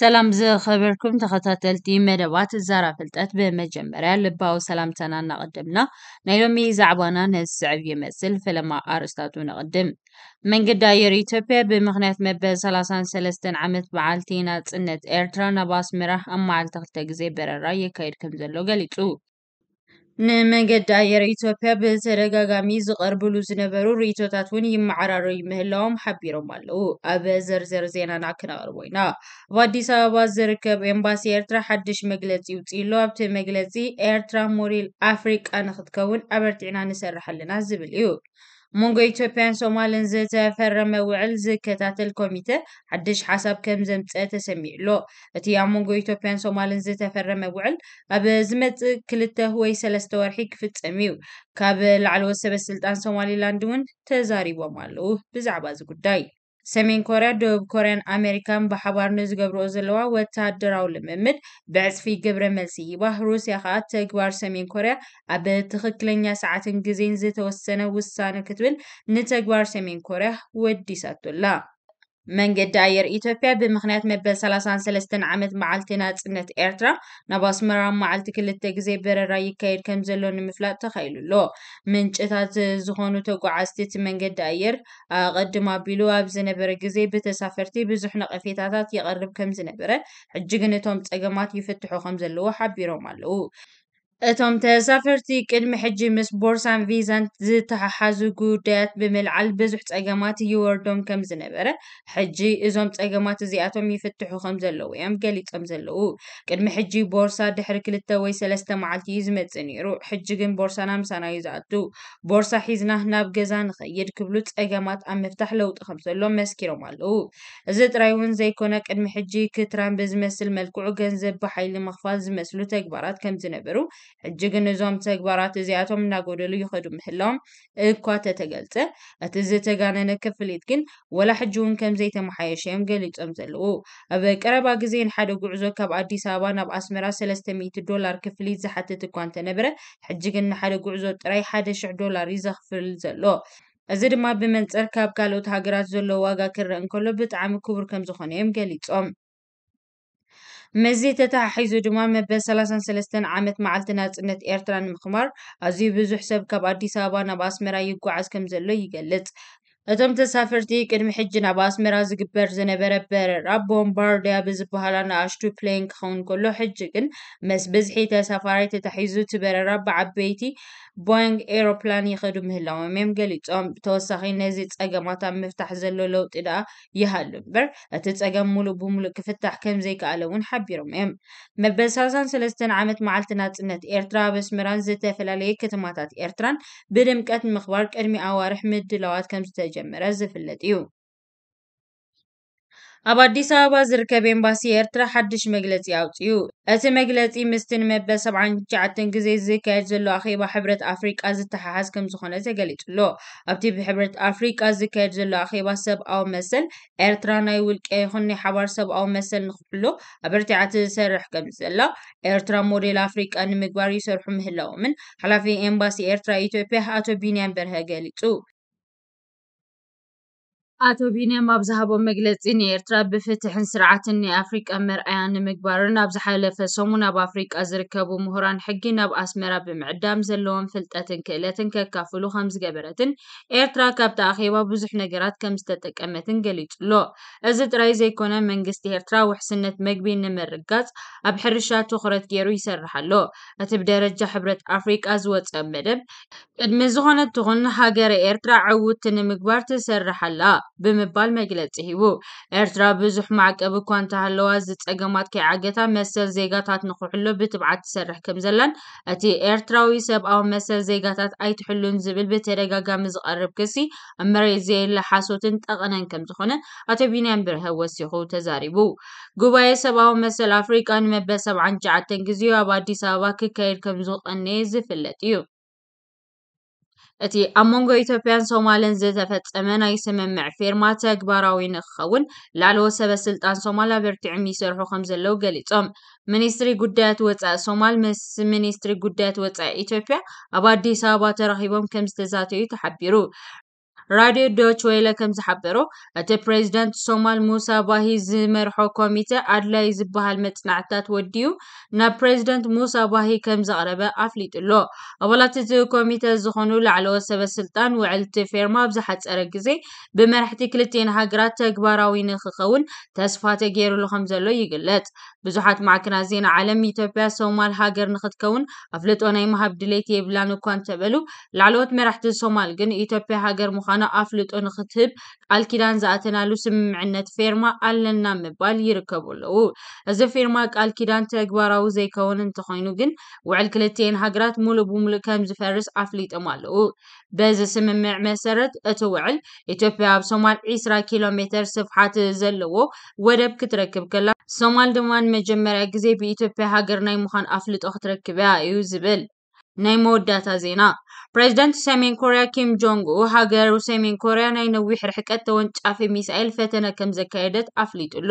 سلام زي خبركم تخطاتلتي مدوات الزارة فلتات بمجمري اللباو سلامتنا نقدمنا نيلومي زعبانا نسعب يمثل فلما أرستاتو نقدم من قدائر إيتوبيا بمغنات مبه سلاسان سلستن عمت بعالتينات سنة إيرترا نباس مرح أما عالتغتق زي برا رأيي كايد كمزلو قليتو ንመንገዲ ኣየር ኢትዮጵያ ብተደጋጋሚ ዝቐርብሉ ዝነበሩ ርእቶታት እውን ይመዓራረዩ ምህላዎም ሓቢሮም ኣለዉ ኣብ ዘርዘር ዜናና ክነቕርቦ ኢና ኣብ ኣዲስ ኣበባ ዝርከብ ኤምባሲ ኤርትራ ሓድሽ መግለፂ ይውፅኢሎ ኣብቲ መግለፂ ኤርትራ ሞዴል ኣፍሪቃ ንክትከውን ኣበርቲዕና ንሰርሕ ኣለና ዝብል እዩ መንጎ ኢትዮጵያን ሶማልን ዝተፈረመ ውዕል ዝከታተል ኮሚቴ ሓድሽ ሓሳብ ከም ዘምፀ ተሰሚዑ ኣሎ እቲ ኣብ መንጎ ኢትዮጵያን ሶማልን ዝተፈረመ ውዕል ኣብ ዝመፅእ ክልተ ወይ ሰለስተ ወርሒ ክፍፀም እዩ ካብ ላዕለዎት ሰበስልጣን ሶማሊላንድ እውን ተዛሪቦም ኣለው ብዛዕባ እዚ ጉዳይ ሰሜን ኮርያ ደቡብ ኮርያን ኣሜሪካን ብሓባር ንዝገብርኦ ዘለዋ ወታደራዊ ልምምድ ብዕፅፊ ግብረ መልሲ ይባ ሩስያ ከዓ ተግባር ሰሜን ኮርያ ኣብ ትክክለኛ ሰዓትን ግዜን ዝተወሰነ ውሳነ ክትብል ንተግባር ሰሜን ኮርያ ወዲሳቶላ መንገዲ ኣየር ኢትዮጵያ ብምክንያት መበል 33 ዓመት መዓልቲ ናፅነት ኤርትራ ናብ ኣስመራ መዓልቲ ክልተ ግዜ በረራ ይካየድ ከም ዘሎ ንምፍላጥ ተኻኢሉ ኣሎ ምንጭታት ዝኾኑ ተጓዓዝቲ እቲ መንገዲ ኣየር ኣቐድም ኣቢሉ ኣብ ዝነበረ ግዜ ብተሳፈርቲ ብዙሕ ነቐፌታታት የቐርብ ከም ዝነበረ ሕጂ ግን እቶም ፀገማት ይፍትሑ ከም ዘለዎ ሓቢሮም ኣለው እቶም ተሳፈርቲ ቅድሚ ሕጂ ምስ ቦርሳን ቪዛን ዝተተሓሓዙ ጉዳያት ብምልዓል ብዙሕ ፀገማት ይወርዶም ከም ዝነበረ ሕጂ እዞም ፀገማት እዚኣቶም ይፍትሑ ከም ዘለዉ እዮም ገሊፆም ዘለዉ። ቅድሚ ሕጂ ቦርሳ ድሕሪ ክልተ ወይ ሰለስተ መዓልቲ እዩ ዝመፅእ ነይሩ። ሕጂ ግን ቦርሳና ምሳና እዩ ዝኣቱ። ቦርሳ ሒዝና ናብ ገዛ ንኸይድ ክብሉ ፀገማት ኣብ ምፍታሕ ለውጢ ከም ዘሎ መስኪሮም ኣለዉ። እዚ ጥራይ እውን ዘይኮነ ቅድሚ ሕጂ ክትራን ብዝመስል መልክዑ ገንዘብ ብሓይሊ ምኽፋል ዝመስሉ ተግባራት ከም ዝነበሩ ሕጂግ ንዞም ተግባራት እዚኣቶም እናጎደሉ ይኸዱ ምህላዎም እኳ ተተገልፀ እቲ ዝተጋነነ ክፍሊት ግን ወላ ሕጂ እውን ከምዘይተመሓየሸ እዮም ገሊፆም ዘለዉ ኣብ ቀረባ ግዜ ንሓደ ጉዕዞ ካብ ኣዲስ ኣበባ ናብ ኣስመራ 300 ዶላር ክፍሊት ዝሓትት እኳ እንተነበረ ሕጂ ግን ንሓደ ጉዕዞ ጥራይ 1000 ዶላር እዩ ዘኽፍል ዘሎ እዚ ድማ ብመንፅር ካብ ካልኦት ሃገራት ዘሎ ዋጋ ክርአ እንከሎ ብጣዕሚ ክቡር ከም ዝኾነ እዮም ገሊፆም መዚ ተተሓሒዙ ድማ መበል 33 ዓመት መዓልቲ ናጽነት ኤርትራ ንምኽማር ኣዝዩ ብዙሕ ሰብ ካብ ኣዲስ ኣበባ ናብ ኣስመራ ይጓዓዝ ከም ዘሎ ይገልጽ። أتم تسافرتي كدمي حجنا باسميرا زقبر زنبرا برر أب بومباردية بزبهالا ناشتو بلين كون كلو حجكن مس بزحي تسافاري تتحيزو تبرا رب عبيتي بوينغ ايروبلان يخدو مهلا وميم قلي توم توساخي نزيت أقاماتا مفتح زلو لوت إدا يهال بر أتت أقام مولو بومولو كفتح كم زيك ألوون حبيرو ميم مبساسان سلستن عامت معالتنا تنت إيرترا بسميران زيتا فلالي كتماتات إيرتران بدم كات مخبار كرمي أوارح مد لوات كم ستجي የጀመረ ዝፍለጥ እዩ ኣብ ኣዲስ ኣበባ ዝርከብ ኤምባሲ ኤርትራ ሓድሽ መግለፂ ኣውፅኡ እቲ መግለፂ ምስቲ ንመበል 79 ግዜ ዝካየድ ዘሎ ኣኼባ ሕብረት ኣፍሪቃ ዝተሓሓዝ ከም ዝኾነ ተገሊጹ ኣብቲ ብሕብረት ኣፍሪቃ ዝካየድ ዘሎ ኣኼባ ሰብኣዊ መሰል ኤርትራ ናይ ውልቀ ይኹን ናይ ሓባር ሰብኣዊ መሰል ንክሕሎ ኣበርቲዓት ዝሰርሕ ከም ዘላ ኤርትራ ሞዴል ኣፍሪቃ ንምግባር ይሰርሑ ምህላዎምን ሓላፊ ኤምባሲ ኤርትራ ኢትዮጵያ ኣቶ ቢንያም በርሀ ገሊጹ ኣቶ ቢንያም ኣብዝሃቦ መግለፂ ንኤርትራ ብፍትሕን ስርዓትን ናይ ኣፍሪቃ መርኣያ ንምግባርን ኣብ ዝሓለፈ ሰሙን ኣብ ኣፍሪቃ ዝርከቡ ምሁራን ሕጊ ናብ ኣስመራ ብምዕዳም ዘለዎም ፍልጠትን ክእለትን ከካፍሉ ከም ዝገበረትን ኤርትራ ካብቲ ኣኼባ ብዙሕ ነገራት ከም ዝተጠቀመትን ገሊጹ ኣሎ እዚ ጥራይ ዘይኮነ መንግስቲ ኤርትራ ውሕስነት መግቢ ንምርጋጽ ኣብ ሕርሻ ትኩረት ገይሩ ይሰርሕ ኣሎ እቲ ብደረጃ ሕብረት ኣፍሪቃ ዝወፀ መደብ ቅድሚ ዝኾነ ትኹን ሃገረ ኤርትራ ዕውት ንምግባር ትሰርሕ ኣላ ብምባል መግለፂ ሂቡ ኤርትራ ብዙሕ ማዕቀብ እኳ እንተሃለዋ እዚ ፀገማት ከይዓገታ መሰል ዜጋታት ንክሕሉ ብትብዓት ትሰርሕ ከም ዘላን እቲ ኤርትራዊ ሰብኣዊ መሰል ዜጋታት ኣይትሕሉን ዝብል ብተደጋጋሚ ዝቐርብ ክሲ ኣብ መሬት ዘየለ ሓሶትን ጠቐነን ከም ዝኾነ ኣቶ ቢንያም ብርሀ ወሲኹ ተዛሪቡ ጉባኤ ሰብኣዊ መሰል ኣፍሪቃ ንመበል 79 ግዜኡ ኣብ ኣዲስ ኣበባ ክካየድ ከም ዝቐነየ ዝፍለጥ እዩ እቲ ኣብ መንጎ ኢትዮጵያን ሶማልን ዝተፈፀመ ናይ ስምምዕ ፌርማ ተግባራዊ ንክኸውን ላዕለዎት ሰበስልጣን ሶማልያ በርቲዖም ይሰርሑ ከም ዘለዉ ገሊፆም ሚኒስትሪ ጉዳያት ወፃኢ ሶማል ምስ ሚኒስትሪ ጉዳያት ወፃኢ ኢትዮጵያ ኣብ ኣዲስ ኣበባ ተራኺቦም ከም ዝተዛተዩ ተሓቢሩ راديو دوتش ويلة كم زحبرو أتى بريزيدنت سومال موسى باهي زمرحو كوميتا أدلاي زبها المتنعتات وديو نا بريزيدنت موسى باهي كم زغربة أفليت اللو أولا تزيو كوميتا زخونو لعلو سبا سلطان وعلت فيرما بزحت أرقزي بمرحتي كلتين هاقرات تقباراوي نخخون تسفات غيرو لخم زلو يقلت بزحات معكنا زين عالم إثيوبيا سومال هاقر نخدكون أفلت ونايمها بدليت يبلانو كوان تبلو لعلوت مرحتي سومال جن إثيوبيا هاقر مخان ምዃኑ ኣፍልጦ ንኽትህብ ቃል ኪዳን ዝኣተናሉ ስምምዕነት ፌርማ ኣለና ምባል ይርከቡ ኣለዉ እዚ ፌርማ ቃል ኪዳን ተግባራዊ ዘይከውን እንተኮይኑ ግን ውዕል ክልተን ሃገራት ሙሉእ ብሙሉእ ከም ዝፈርስ ኣፍሊጦም ኣለዉ በዚ ስምምዕ መሰረት እቲ ውዕል ኢትዮጵያ ኣብ ሶማል 20 ኪሎ ሜትር ስፍሓት ዘለዎ ወደብ ክትረክብ ከላ ሶማል ድማ ንመጀመርያ ግዜ ብኢትዮጵያ ሃገር ናይ ምዃን ኣፍልጦ ክትረክብያ እዩ ዝብል ናይ መወዳእታ ዜና ፕሬዚደንት ሰሜን ኮርያ ኪም ጆንግ ኡ ሃገሩ ሰሜን ኮርያ ናይ ነዊሕ ርሕቀት ተወንጫፊ ሚሳኤል ፈተነ ከም ዘካየደት ኣፍሊጡ ኣሎ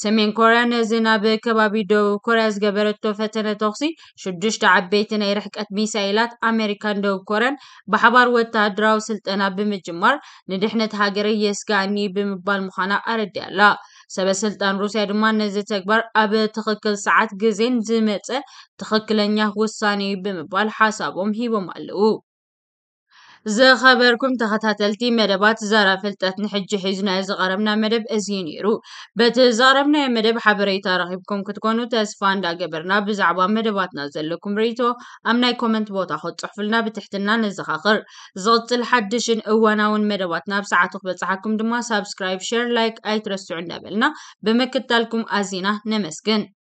ሰሜን ኮርያ ነዚ ናብ ከባቢ ደቡብ ኮርያ ዝገበረቶ ፈተነ ተኽሲ ሽዱሽተ ዓበይቲ ናይ ርሕቀት ሚሳኤላት ኣሜሪካን ደቡብ ኮርያን ብሓባር ወታሃደራዊ ስልጠና ብምጅማር ንድሕነት ሃገር የስጋኒ ብምባል ምዃና ኣረዲያ ኣላ ሰበስልጣን ሩስያ ድማ ነዚ ተግባር ኣብ ትኽክል ሰዓት ግዜን ዝመፀ ትኽክለኛ ውሳኔ ብምባል ሓሳቦም ሂቦም ኣለዉ زخبركم تختتلتي مدبات زارا فلتت نحج حزنا زغربنا مدب ازينيرو بتزاربنا مدب حبريتا رغبكم كتكونو تاسفان دا قبرنا بزعبا مدباتنا زلكم ريتو امناي كومنت بوتا خود صحفلنا بتحتنا نزخاخر زلت الحدشن اواناون مدباتنا بساعتو بتحكم دما سابسكرايب شير لايك اي ترسو عندنا بلنا بمكتالكم ازينا نمسكن